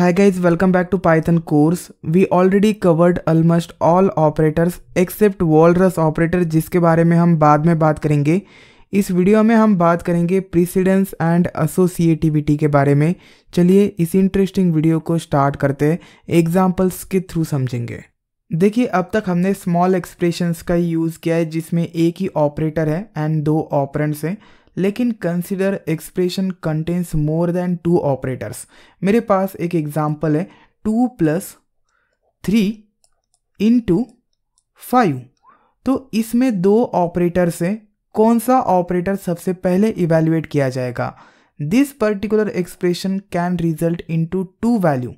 High guys welcome back to Python course we already covered almost all operators except walrus operator जिसके बारे में हम बाद में बात करेंगे इस वीडियो में हम बात करेंगे प्रिसिडेंस एंड एसोसिएटिविटी के बारे में चलिए इस इंटरेस्टिंग वीडियो को स्टार्ट करते हैं एग्जाम्पल्स के थ्रू समझेंगे देखिए अब तक हमने स्मॉल एक्सप्रेशन का यूज़ किया है जिसमें एक ही ऑपरेटर है एंड दो ऑपरेंट्स हैं लेकिन consider expression contains more than two operators मेरे पास एक एग्जाम्पल है two plus three into five फाइव तो इसमें दो ऑपरेटर से कौन सा ऑपरेटर सबसे पहले इवेल्युएट किया जाएगा this particular expression can result in two two value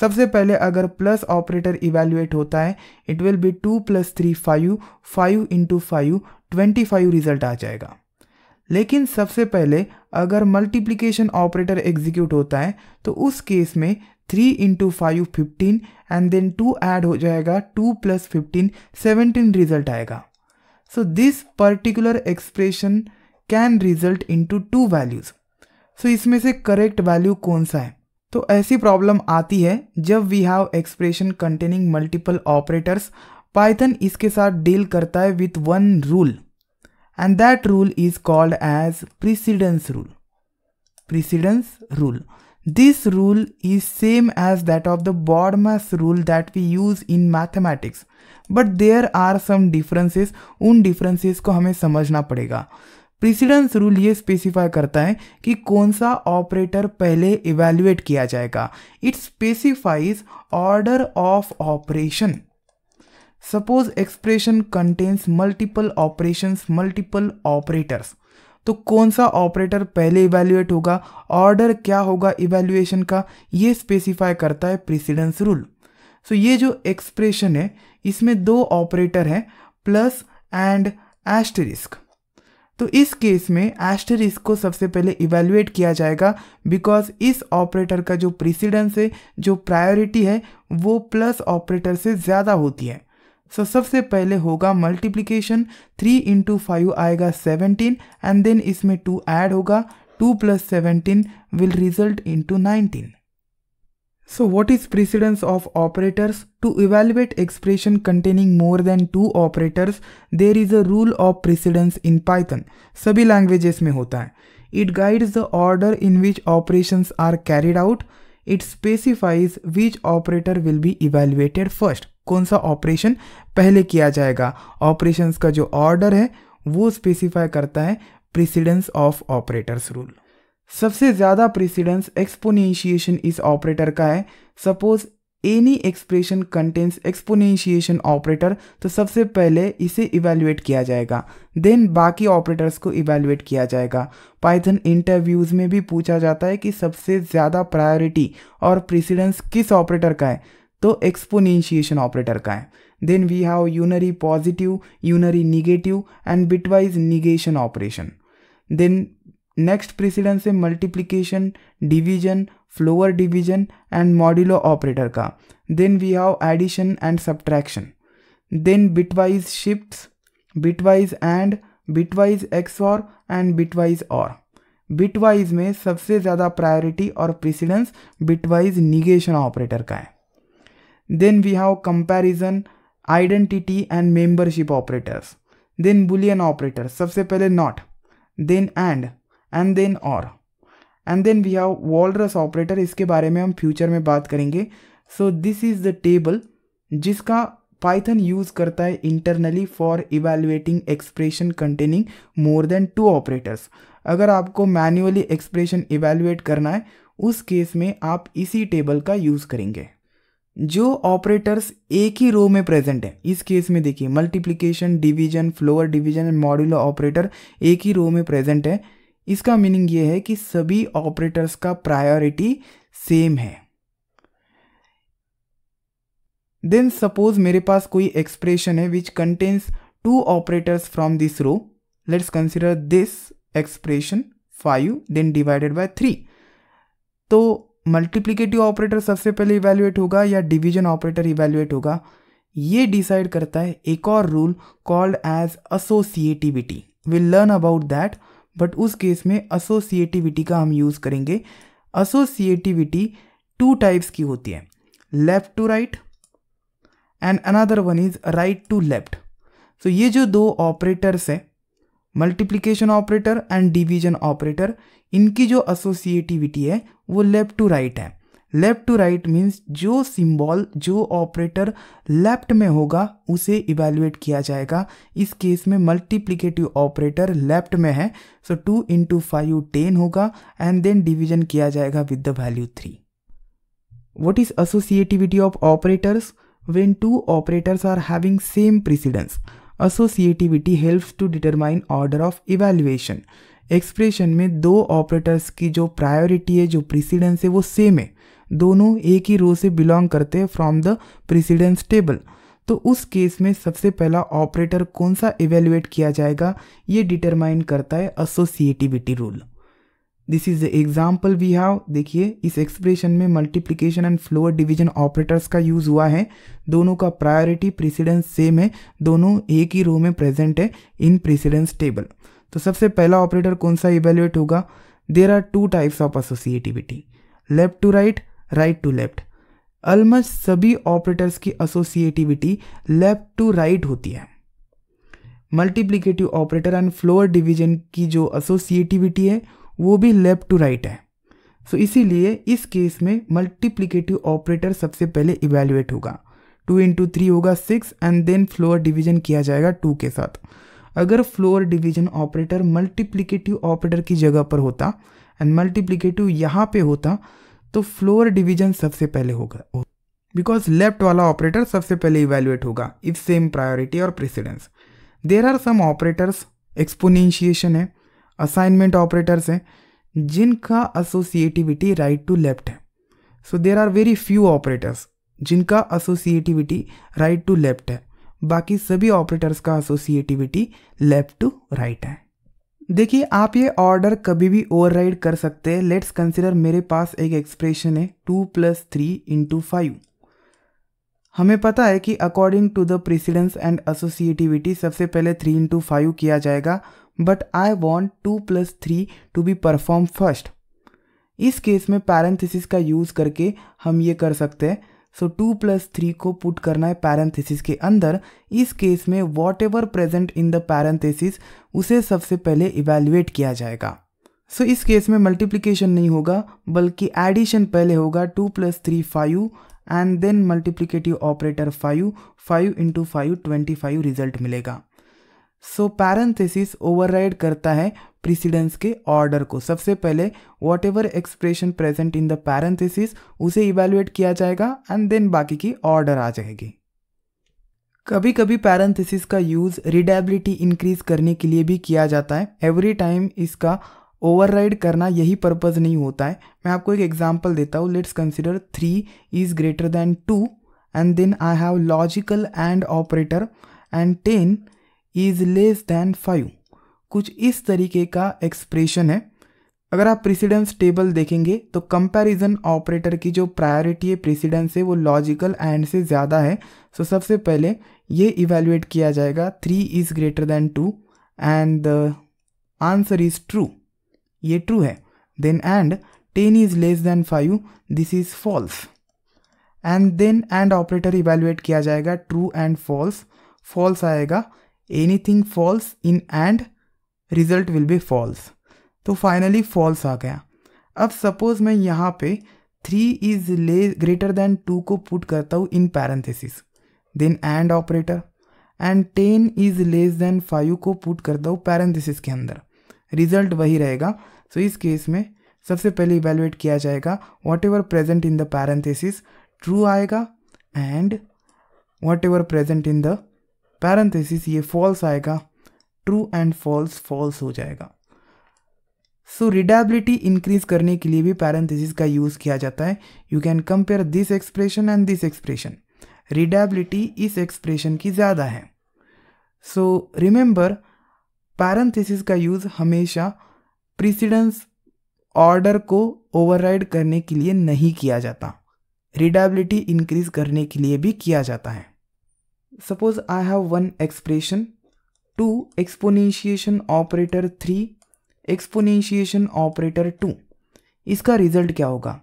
सबसे पहले अगर प्लस ऑपरेटर इवेल्युएट होता है it will be two plus three five five into five twenty five result आ जाएगा लेकिन सबसे पहले अगर मल्टीप्लीकेशन ऑपरेटर एग्जीक्यूट होता है तो उस केस में three into five fifteen and then two add हो जाएगा two plus fifteen seventeen result आएगा so this particular expression can result into two values so इसमें से करेक्ट वैल्यू कौन सा है तो ऐसी प्रॉब्लम आती है जब we have expression containing multiple operators Python इसके साथ डील करता है with one rule and that rule is called as precedence rule. Precedence rule. This rule is same as that of the Bodmas rule that we use in mathematics. but there are some differences. उन differences, को हमें समझना पड़ेगा precedence rule ये specify करता है कि कौन सा ऑपरेटर पहले इवेल्युएट किया जाएगा it specifies order of operation suppose expression contains multiple operation multiple operators तो कौन सा ऑपरेटर पहले इवेल्युएट होगा ऑर्डर क्या होगा इवेल्युएशन का ये स्पेसिफाई करता है प्रिसिडेंस रूल सो ये जो एक्सप्रेशन है इसमें दो ऑपरेटर हैं प्लस एंड एस्टरिस्क तो इस केस में एस्टरिस्क को सबसे पहले इवेल्युएट किया जाएगा बिकॉज इस ऑपरेटर का जो प्रिसिडेंस है जो प्रायोरिटी है वो प्लस ऑपरेटर से ज़्यादा होती है सो so, सबसे पहले होगा मल्टीप्लीकेशन थ्री इंटू फाइव आएगा सेवनटीन एंड देन इसमें टू ऐड होगा two plus seventeen will result into nineteen so what is precedence of operators to evaluate expression containing more than two operators there is a rule of precedence in Python सभी languages में होता है it guides the order in which operation are carried out it specifies which operator will be evaluated first कौन सा operation पहले किया जाएगा operation का जो ऑर्डर है वो स्पेसिफाई करता है प्रिसिडेंस ऑफ ऑपरेटर्स रूल सबसे ज़्यादा प्रिसिडेंस एक्सपोनेंशिएशन इस ऑपरेटर का है suppose any expression contains exponentiation operator तो सबसे पहले इसे इवेल्युएट किया जाएगा देन बाकी ऑपरेटर्स को इवेल्युएट किया जाएगा पाइथन इंटरव्यूज़ में भी पूछा जाता है कि सबसे ज़्यादा प्रायोरिटी और प्रिसिडेंस किस ऑपरेटर का है तो एक्सपोनेंशिएशन ऑपरेटर का है then we have unary positive unary negative and bitwise negation operation then next precedence है multiplication division floor division and modulo operator का then we have addition and subtraction then bitwise shift bitwise and bitwise XOR and bitwise or bitwise में सबसे ज़्यादा priority और precedence bitwise negation operator का है then we have comparison, identity and membership operators then Boolean operators. सबसे पहले not then and and then or and then we have walrus operator इसके बारे में हम फ्यूचर में बात करेंगे so this is the table जिसका पाइथन यूज करता है internally for evaluating expression containing more than two operators अगर आपको मैन्युअली एक्सप्रेशन इवेल्युएट करना है उस केस में आप इसी टेबल का यूज़ करेंगे जो ऑपरेटर्स एक ही रो में प्रेजेंट है इस केस में देखिए multiplication division floor division and modular operator एक ही रो में प्रेजेंट है इसका मीनिंग ये है कि सभी ऑपरेटर्स का प्रायोरिटी सेम है देन सपोज मेरे पास कोई एक्सप्रेशन है which contains two operators from this row let's consider this expression five then divided by three तो मल्टीप्लीकेटिव ऑपरेटर सबसे पहले इवेल्युएट होगा या डिवीजन ऑपरेटर इवेल्युएट होगा ये डिसाइड करता है एक और rule called as associativity will learn about that but उस केस में असोसिएटिविटी का हम यूज़ करेंगे असोसिएटिविटी टू टाइप्स की होती है left to right and another one is right to left so ये जो दो ऑपरेटर्स हैं multiplication operator and division operator इनकी जो एसोसिएटिविटी है वो लेफ्ट टू राइट है लेफ्ट टू राइट मीन्स जो सिंबल जो ऑपरेटर लेफ्ट में होगा उसे इवेल्युएट किया जाएगा इस केस में मल्टीप्लीकेटिव ऑपरेटर लेफ्ट में है so two into five ten होगा एंड देन डिवीजन किया जाएगा with the value three what is associativity of operators when two operators are having same precedence associativity helps to determine order of evaluation expression में दो operators की जो priority है जो precedence है वो सेम है दोनों एक ही रो से बिलोंग करते हैं फ्रॉम द प्रिसिडेंस टेबल तो उस केस में सबसे पहला ऑपरेटर कौन सा इवेल्युएट किया जाएगा ये डिटरमाइन करता है associativity rule this is the example we have देखिए इस एक्सप्रेशन में multiplication and floor division operators का यूज हुआ है दोनों का प्रायोरिटी प्रिसिडेंस सेम है दोनों एक ही रो में प्रेजेंट है इन प्रिसिडेंस टेबल तो सबसे पहला ऑपरेटर कौन सा इवेल्युएट होगा there are two types of associativity left to right right to left almost सभी ऑपरेटर्स की एसोसिएटिविटी लेफ्ट टू राइट होती है multiplicative operator and floor division की जो एसोसिएटिविटी है वो भी लेफ्ट टू राइट है सो so, इसीलिए इस केस में मल्टीप्लीकेटिव ऑपरेटर सबसे पहले इवेल्युएट होगा टू इंटू थ्री होगा six and then floor division किया जाएगा टू के साथ अगर floor division operator multiplicative operator की जगह पर होता एंड मल्टीप्लीकेटिव यहाँ पे होता तो फ्लोर डिवीजन सबसे पहले होगा बिकॉज लेफ्ट वाला ऑपरेटर सबसे पहले इवेल्युएट होगा इफ सेम प्रायोरिटी और precedence there are some operators exponentiation है असाइनमेंट ऑपरेटर्स हैं जिनका एसोसिएटिविटी राइट टू लेफ्ट है so there are very few operators जिनका एसोसिएटिविटी राइट टू लेफ्ट है बाकी सभी ऑपरेटर्स का एसोसिएटिविटी लेफ्ट टू राइट है देखिए आप ये ऑर्डर कभी भी ओवरराइड कर सकते हैं लेट्स कंसिडर मेरे पास एक एक्सप्रेशन है two plus three into five हमें पता है कि according to the precedence and associativity सबसे पहले थ्री इंटू फाइव किया जाएगा but I want two plus three to be perform first इस केस में पैरेंथिसिस का यूज़ करके हम ये कर सकते हैं सो टू प्लस थ्री को पुट करना है पैरेंथिसिस के अंदर इस केस में whatever present in the parenthesis उसे सबसे पहले इवेल्युएट किया जाएगा सो so, इस केस में मल्टीप्लीकेशन नहीं होगा बल्कि एडिशन पहले होगा two plus three five and then multiplicative operator five five into five twenty five result मिलेगा सो पैरेंथेसिस ओवरराइड करता है प्रिसिडेंस के ऑर्डर को सबसे पहले whatever expression present in the parenthesis उसे इवेल्युएट किया जाएगा एंड देन बाकी की ऑर्डर आ जाएगी कभी कभी पैरेंथेसिस का यूज़ रिडेबिलिटी इंक्रीज करने के लिए भी किया जाता है एवरी टाइम इसका ओवरराइड करना यही पर्पज़ नहीं होता है मैं आपको एक एग्जाम्पल देता हूँ let's consider three is greater than two and then I have logical and operator and ten is less than five कुछ इस तरीके का एक्सप्रेशन है अगर आप प्रेसिडेंस टेबल देखेंगे तो कंपैरिजन ऑपरेटर की जो प्रायोरिटी है प्रेसिडेंस है वो लॉजिकल एंड से ज़्यादा है सो so, सबसे पहले ये इवेल्युएट किया जाएगा three is greater than two and answer is true ये ट्रू है then and ten is less than five this is false and then and operator evaluate किया जाएगा ट्रू एंड फॉल्स फॉल्स आएगा anything false in and result will be false तो finally false आ गया अब suppose मैं यहाँ पे थ्री इज ले ग्रेटर देन टू को पुट करता हूँ in parenthesis then and operator and ten is less than five को पुट करता हूँ पैरेंथेसिस के अंदर रिजल्ट वही रहेगा सो so इस केस में सबसे पहले इवेलुएट किया जाएगा whatever present in the parenthesis true आएगा and whatever present in the parenthesis ये फॉल्स आएगा ट्रू एंड फॉल्स फॉल्स हो जाएगा सो रिडेबिलिटी इंक्रीज करने के लिए भी पैरेंथेसिस का यूज़ किया जाता है you can compare this expression and this expression readability इस एक्सप्रेशन की ज़्यादा है सो रिमेंबर पैरेंथेसिस का यूज़ हमेशा प्रिसिडेंस ऑर्डर को ओवरराइड करने के लिए नहीं किया जाता रिडेबिलिटी इंक्रीज करने के लिए भी किया जाता है suppose I have one expression, two exponentiation operator three exponentiation operator two इसका रिजल्ट क्या होगा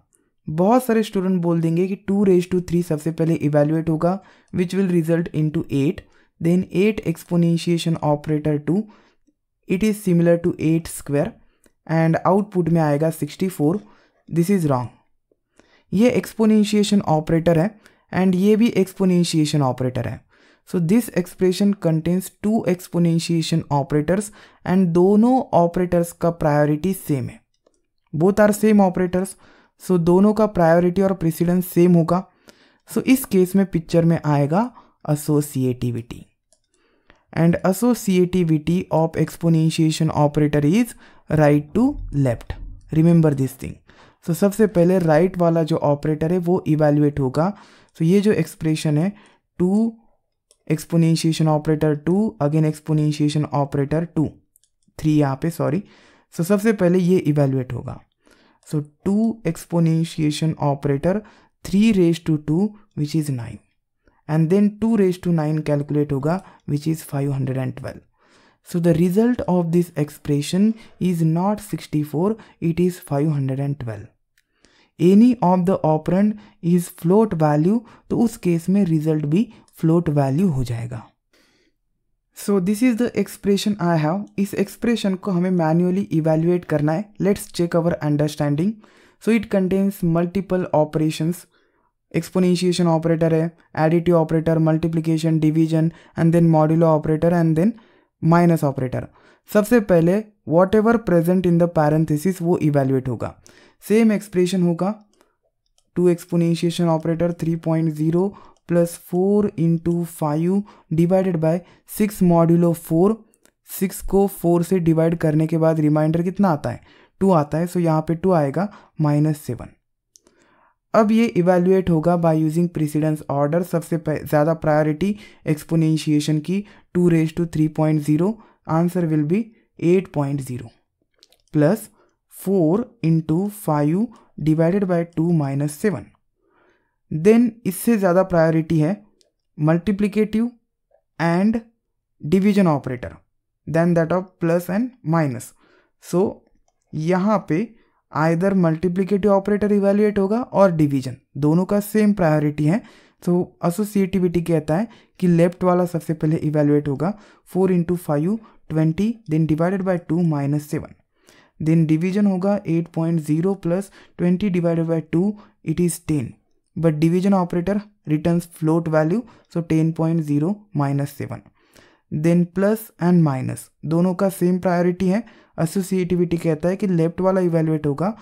बहुत सारे स्टूडेंट बोल देंगे कि टू रेज टू थ्री सबसे पहले इवेल्युएट होगा which will result in two eight then eight exponentiation operator two it is similar to eight square and output में आएगा sixty four this is wrong ये एक्सपोनेंशिएशन ऑपरेटर है and ये भी exponentiation operator है so this expression contains two exponentiation operators and दोनों operators का priority same है both are same operators so दोनों का प्रायोरिटी और प्रेसिडेंस सेम होगा सो so, इस केस में पिक्चर में आएगा associativity and associativity of exponentiation operator is right to left remember this thing so सबसे पहले राइट right वाला जो ऑपरेटर है वो इवेल्युएट होगा सो so, ये जो एक्सप्रेशन है two exponentiation operator two again exponentiation operator two three यहाँ पे सॉरी सो सबसे पहले ये इवेल्युएट होगा so two exponentiation operator three raise to two which is nine and then two raise to nine calculate होगा which is five hundred and twelve so the result of this expression is not sixty four it is five hundred and twelve any of the operand is float value तो उस case में result भी float value हो जाएगा so this is the expression I have इस expression को हमें manually evaluate करना है let's check our understanding so it contains multiple operations exponentiation operator है additive operator multiplication division and then modular operator and then minus operator सबसे पहले whatever present in the parenthesis वो evaluate होगा same expression होगा two exponentiation operator three point zero plus four into five divided by six modulo four six को four से divide करने के बाद रिमाइंडर कितना आता है टू आता है सो so यहाँ पे टू आएगा माइनस सेवन अब ये इवेल्युएट होगा बाय यूजिंग प्रिसिडेंस ऑर्डर सबसे ज़्यादा प्रायोरिटी एक्सपोनशिएशन की two raise to three point zero answer will be eight point zero plus four into five divided by two minus seven then इससे ज़्यादा priority है multiplicative and division operator then that of plus and minus so यहाँ पे either multiplicative operator evaluate होगा और division दोनों का same priority है तो एसोसिएटिविटी कहता है कि लेफ्ट वाला सबसे पहले इवेल्युएट होगा four into five twenty then divided by two minus seven then division होगा eight point zero plus twenty divided by two it is ten but division operator returns float value so ten point zero minus seven then plus and minus दोनों का same priority है associativity कहता है कि left वाला evaluate होगा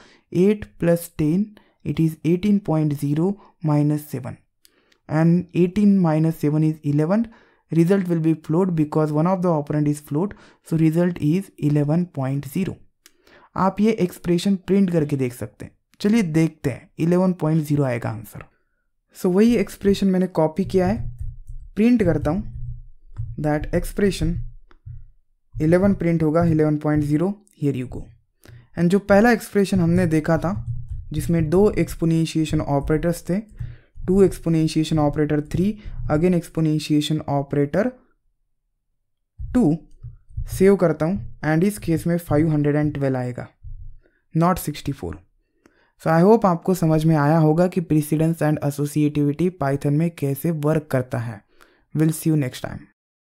eight plus ten it is eighteen point zero minus seven and 18 minus 7 is 11 result will be float because one of the operand is float so result is 11.0 आप ये expression print करके देख सकते हैं चलिए देखते हैं 11.0 आएगा answer so, वही expression मैंने copy किया है print करता हूँ that expression 11 print होगा 11.0 here you go and जो पहला expression हमने देखा था जिसमें दो exponentiation operators थे two exponentiation operator three again exponentiation operator two save करता हूँ एंड इस केस में फाइव हंड्रेड एंड ट्वेल्व आएगा not sixty four so I hope आपको समझ में आया होगा कि प्रिसिडेंस एंड एसोसिएटिविटी पाइथन में कैसे वर्क करता है will see you next time